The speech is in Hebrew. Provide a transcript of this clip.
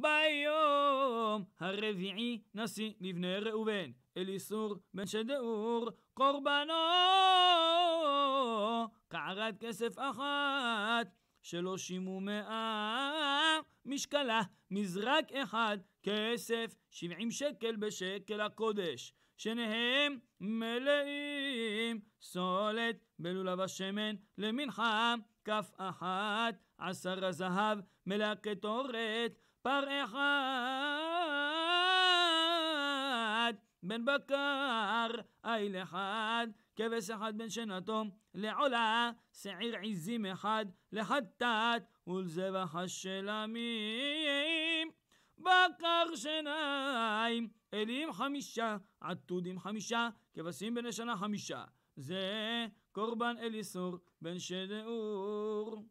ביום הרביעי נשיא לבני ראובן, אליסור בן שדאור, קורבנו, קערת כסף אחת, שלא שימו מאה, משקלה, מזרק אחד, כסף, שבעים שקל בשקל הקודש, שניהם מלאים, סולת בלולב השמן למנחה כף אחת עשר הזהב מלאה קטורת, פר אחד בן בקר, איל אחד, כבש אחד בן שנתו, לעולה, שעיר עזים אחד, לחטאת ולזבח השלמים. בקר שניים, אלים חמישה, עתודים חמישה, כבשים בני שנה חמישה. זה קורבן אליסור בן שדאור.